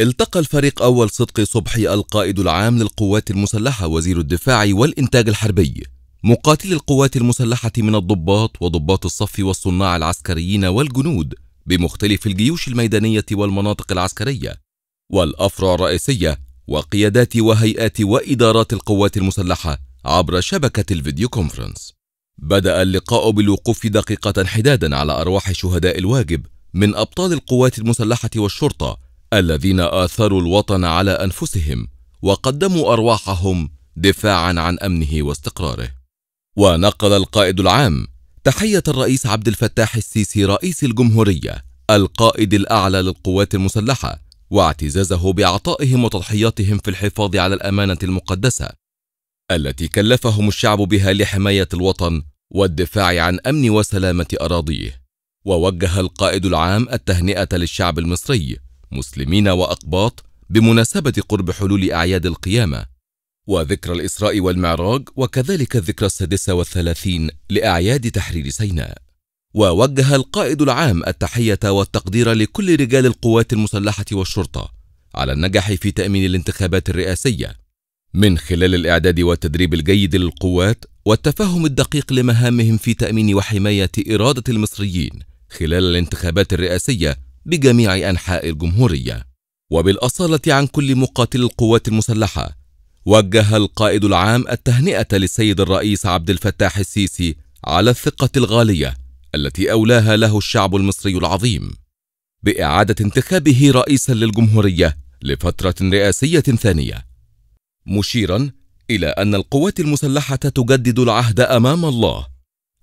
التقى الفريق أول صدقي صبحي القائد العام للقوات المسلحة وزير الدفاع والإنتاج الحربي مقاتلي القوات المسلحة من الضباط وضباط الصف والصناع العسكريين والجنود بمختلف الجيوش الميدانية والمناطق العسكرية والأفرع الرئيسية وقيادات وهيئات وإدارات القوات المسلحة عبر شبكة الفيديو كونفرنس بدأ اللقاء بالوقوف دقيقة حدادا على أرواح شهداء الواجب من أبطال القوات المسلحة والشرطة الذين آثروا الوطن على أنفسهم وقدموا أرواحهم دفاعا عن أمنه واستقراره ونقل القائد العام تحية الرئيس عبد الفتاح السيسي رئيس الجمهورية القائد الأعلى للقوات المسلحة واعتزازه بعطائهم وتضحياتهم في الحفاظ على الأمانة المقدسة التي كلفهم الشعب بها لحماية الوطن والدفاع عن أمن وسلامة أراضيه ووجه القائد العام التهنئة للشعب المصري مسلمين وأقباط بمناسبة قرب حلول أعياد القيامة وذكرى الإسراء والمعراج وكذلك الذكرى السادسة والثلاثين لأعياد تحرير سيناء ووجه القائد العام التحية والتقدير لكل رجال القوات المسلحة والشرطة على النجاح في تأمين الانتخابات الرئاسية من خلال الإعداد والتدريب الجيد للقوات والتفهم الدقيق لمهامهم في تأمين وحماية إرادة المصريين خلال الانتخابات الرئاسية بجميع أنحاء الجمهورية وبالأصالة عن كل مقاتل القوات المسلحة وجه القائد العام التهنئة للسيد الرئيس عبد الفتاح السيسي على الثقة الغالية التي أولاها له الشعب المصري العظيم بإعادة انتخابه رئيسا للجمهورية لفترة رئاسية ثانية مشيرا إلى أن القوات المسلحة تجدد العهد أمام الله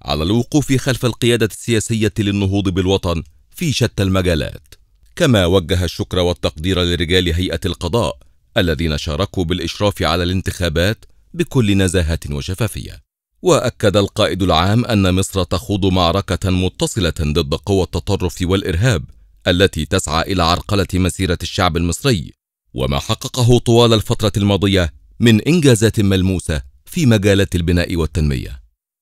على الوقوف خلف القيادة السياسية للنهوض بالوطن في شتى المجالات كما وجه الشكر والتقدير لرجال هيئة القضاء الذين شاركوا بالإشراف على الانتخابات بكل نزاهة وشفافية وأكد القائد العام أن مصر تخوض معركة متصلة ضد قوى التطرف والإرهاب التي تسعى إلى عرقلة مسيرة الشعب المصري وما حققه طوال الفترة الماضية من إنجازات ملموسة في مجالات البناء والتنمية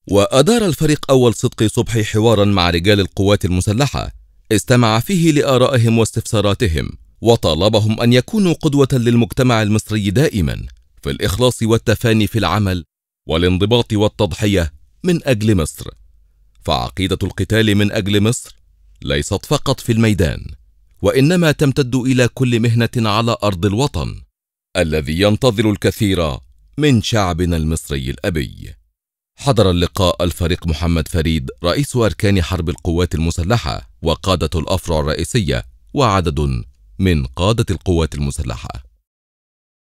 وأدار الفريق أول صدقي صبحي حوارا مع رجال القوات المسلحة استمع فيه لآرائهم واستفساراتهم وطالبهم أن يكونوا قدوة للمجتمع المصري دائما في الإخلاص والتفاني في العمل والانضباط والتضحية من أجل مصر فعقيدة القتال من أجل مصر ليست فقط في الميدان وإنما تمتد إلى كل مهنة على أرض الوطن الذي ينتظر الكثير من شعبنا المصري الأبي حضر اللقاء الفريق محمد فريد رئيس أركان حرب القوات المسلحة وقادة الأفرع الرئيسية وعدد من قادة القوات المسلحة